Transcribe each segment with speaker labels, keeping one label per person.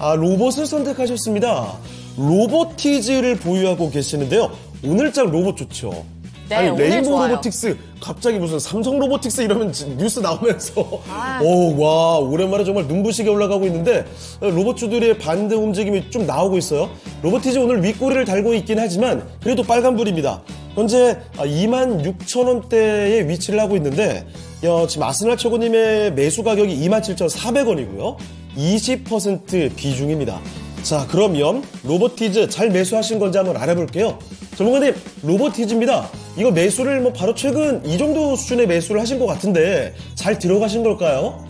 Speaker 1: 아, 로봇을 선택하셨습니다. 로보티즈를 보유하고 계시는데요. 오늘장 로봇 좋죠. 네, 아니 레인보우 좋아요. 로보틱스 갑자기 무슨 삼성 로보틱스 이러면 뉴스 나오면서 아. 오와 오랜만에 정말 눈부시게 올라가고 있는데 로봇주들의 반대 움직임이 좀 나오고 있어요. 로보티즈 오늘 윗꼬리를 달고 있긴 하지만 그래도 빨간불입니다. 현재 2만 아, 6천 원대에 위치를 하고 있는데 어, 지금 아스날 최고님의 매수 가격이 2만 7천 4백 원이고요. 20% 비중입니다. 자, 그러면 로보티즈 잘 매수하신 건지 한번 알아볼게요. 전문가님, 로보티즈입니다. 이거 매수를 뭐 바로 최근 이 정도 수준의 매수를 하신 것 같은데 잘 들어가신 걸까요?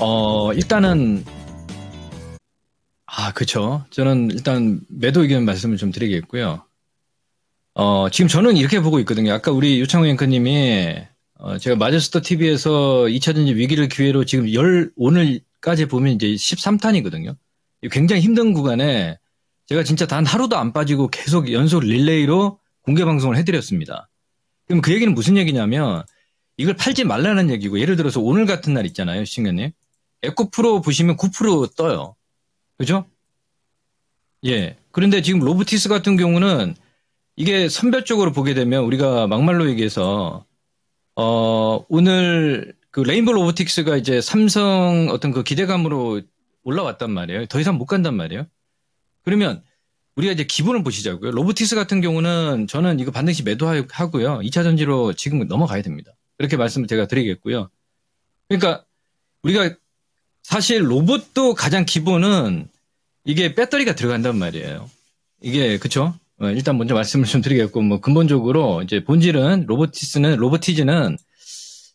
Speaker 2: 어, 일단은 아, 그렇죠. 저는 일단 매도 의견 말씀을 좀 드리겠고요. 어, 지금 저는 이렇게 보고 있거든요. 아까 우리 유창호 앵커님이 어, 제가 마제스터 TV에서 2차 전지 위기를 기회로 지금 열, 오늘 까지 보면 이제 13탄이거든요. 굉장히 힘든 구간에 제가 진짜 단 하루도 안 빠지고 계속 연속 릴레이로 공개 방송을 해드렸습니다. 그럼 그 얘기는 무슨 얘기냐면 이걸 팔지 말라는 얘기고 예를 들어서 오늘 같은 날 있잖아요, 시청자님. 에코프로 보시면 9% 떠요. 그죠? 예. 그런데 지금 로보티스 같은 경우는 이게 선별적으로 보게 되면 우리가 막말로 얘기해서 어, 오늘 그 레인보 로보틱스가 이제 삼성 어떤 그 기대감으로 올라왔단 말이에요. 더 이상 못 간단 말이에요. 그러면 우리가 이제 기본을 보시자고요. 로보틱스 같은 경우는 저는 이거 반드시 매도하고요. 2차 전지로 지금 넘어가야 됩니다. 그렇게 말씀을 제가 드리겠고요. 그러니까 우리가 사실 로봇도 가장 기본은 이게 배터리가 들어간단 말이에요. 이게 그쵸? 어, 일단 먼저 말씀을 좀 드리겠고 뭐 근본적으로 이제 본질은 로보틱스는 로보티즈는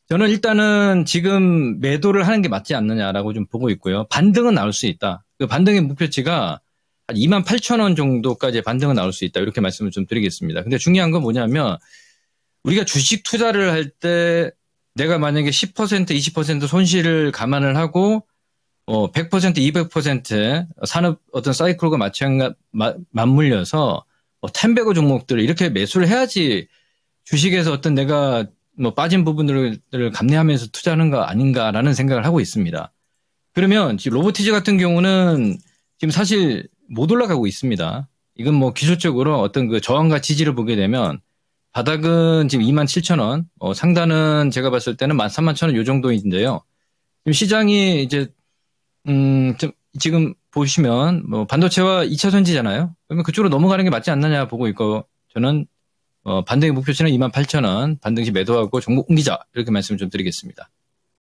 Speaker 2: 저는 일단은 지금 매도를 하는 게 맞지 않느냐라고 좀 보고 있고요. 반등은 나올 수 있다. 그 반등의 목표치가 한 2만 8천 원 정도까지 반등은 나올 수 있다. 이렇게 말씀을 좀 드리겠습니다. 근데 중요한 건 뭐냐면 우리가 주식 투자를 할 때 내가 만약에 10% 20% 손실을 감안을 하고 어, 100% 200% 산업 어떤 사이클과 마찬가 맞물려서 어, 뭐 텐베거 종목들을 이렇게 매수를 해야지 주식에서 어떤 내가 뭐 빠진 부분들을 감내하면서 투자하는 거 아닌가라는 생각을 하고 있습니다. 그러면 지금 로보티즈 같은 경우는 지금 사실 못 올라가고 있습니다. 이건 뭐 기술적으로 어떤 그 저항과 지지를 보게 되면 바닥은 지금 2 7 0 0 0 원, 어, 상단은 제가 봤을 때는 1 3 0 0 0원요 정도인데요. 지금 시장이 이제 음, 지금 보시면 뭐 반도체와 2차 전지잖아요. 그러면 그쪽으로 넘어가는 게 맞지 않느냐 보고 있고 저는 어, 반등의 목표치는 28,000원, 반등시 매도하고 종목 옮기자 이렇게 말씀 을좀 드리겠습니다.